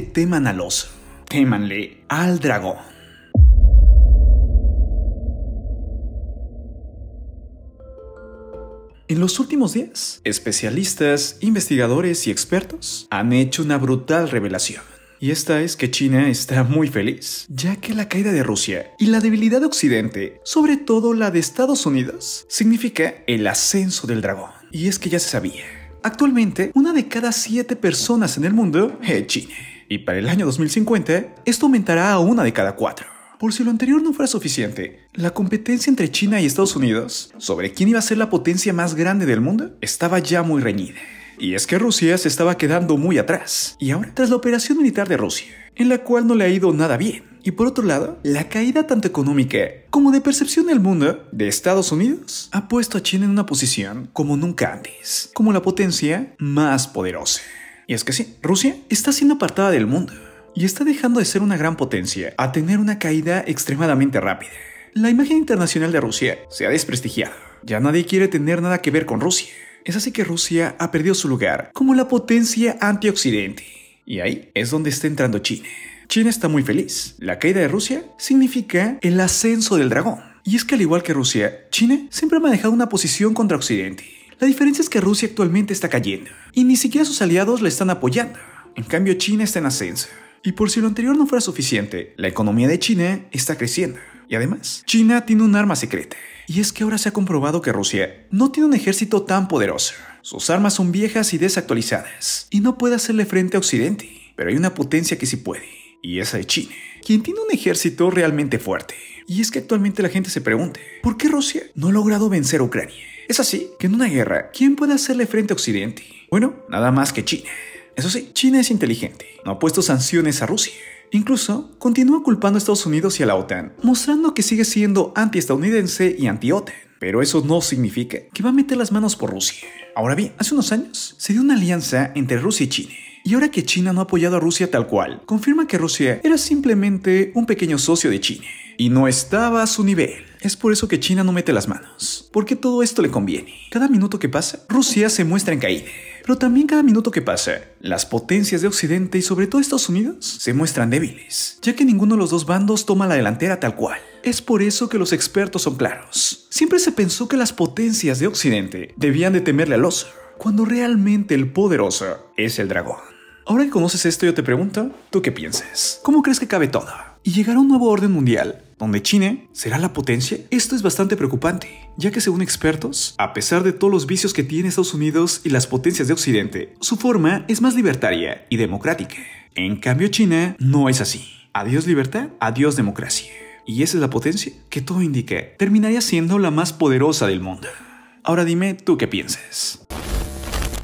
teman al los temanle al dragón. En los últimos días, especialistas, investigadores y expertos han hecho una brutal revelación. Y esta es que China está muy feliz, ya que la caída de Rusia y la debilidad de Occidente, sobre todo la de Estados Unidos, significa el ascenso del dragón. Y es que ya se sabía. Actualmente, una de cada siete personas en el mundo es China y para el año 2050 esto aumentará a una de cada cuatro. Por si lo anterior no fuera suficiente, la competencia entre China y Estados Unidos sobre quién iba a ser la potencia más grande del mundo estaba ya muy reñida. Y es que Rusia se estaba quedando muy atrás, y ahora tras la operación militar de Rusia, en la cual no le ha ido nada bien. Y por otro lado, la caída tanto económica como de percepción del mundo de Estados Unidos ha puesto a China en una posición como nunca antes, como la potencia más poderosa. Y es que sí, Rusia está siendo apartada del mundo y está dejando de ser una gran potencia a tener una caída extremadamente rápida. La imagen internacional de Rusia se ha desprestigiado. Ya nadie quiere tener nada que ver con Rusia. Es así que Rusia ha perdido su lugar como la potencia antioccidente. Y ahí es donde está entrando China. China está muy feliz. La caída de Rusia significa el ascenso del dragón. Y es que al igual que Rusia, China siempre ha manejado una posición contra Occidente. La diferencia es que Rusia actualmente está cayendo y ni siquiera sus aliados le están apoyando. En cambio, China está en ascenso. Y por si lo anterior no fuera suficiente, la economía de China está creciendo. Y además, China tiene un arma secreta. Y es que ahora se ha comprobado que Rusia no tiene un ejército tan poderoso. Sus armas son viejas y desactualizadas, y no puede hacerle frente a Occidente. Pero hay una potencia que sí puede, y esa es China, quien tiene un ejército realmente fuerte. Y es que actualmente la gente se pregunta, ¿por qué Rusia no ha logrado vencer a Ucrania? Es así que en una guerra, ¿quién puede hacerle frente a Occidente? Bueno, nada más que China. Eso sí, China es inteligente, no ha puesto sanciones a Rusia. Incluso continúa culpando a Estados Unidos y a la OTAN, mostrando que sigue siendo anti y anti-OTAN. Pero eso no significa que va a meter las manos por Rusia. Ahora bien, hace unos años se dio una alianza entre Rusia y China. Y ahora que China no ha apoyado a Rusia tal cual, confirma que Rusia era simplemente un pequeño socio de China y no estaba a su nivel. Es por eso que China no mete las manos, porque todo esto le conviene. Cada minuto que pasa, Rusia se muestra en caída. Pero también cada minuto que pasa, las potencias de Occidente y sobre todo Estados Unidos se muestran débiles, ya que ninguno de los dos bandos toma la delantera tal cual. Es por eso que los expertos son claros. Siempre se pensó que las potencias de Occidente debían de temerle al oso, cuando realmente el poderoso es el dragón. Ahora que conoces esto, yo te pregunto, ¿tú qué piensas? ¿Cómo crees que cabe todo? Y llegará un nuevo orden mundial, donde China será la potencia, esto es bastante preocupante, ya que según expertos, a pesar de todos los vicios que tiene Estados Unidos y las potencias de Occidente, su forma es más libertaria y democrática. En cambio, China no es así. Adiós libertad, adiós democracia. Y esa es la potencia que todo indica terminaría siendo la más poderosa del mundo. Ahora dime tú qué piensas.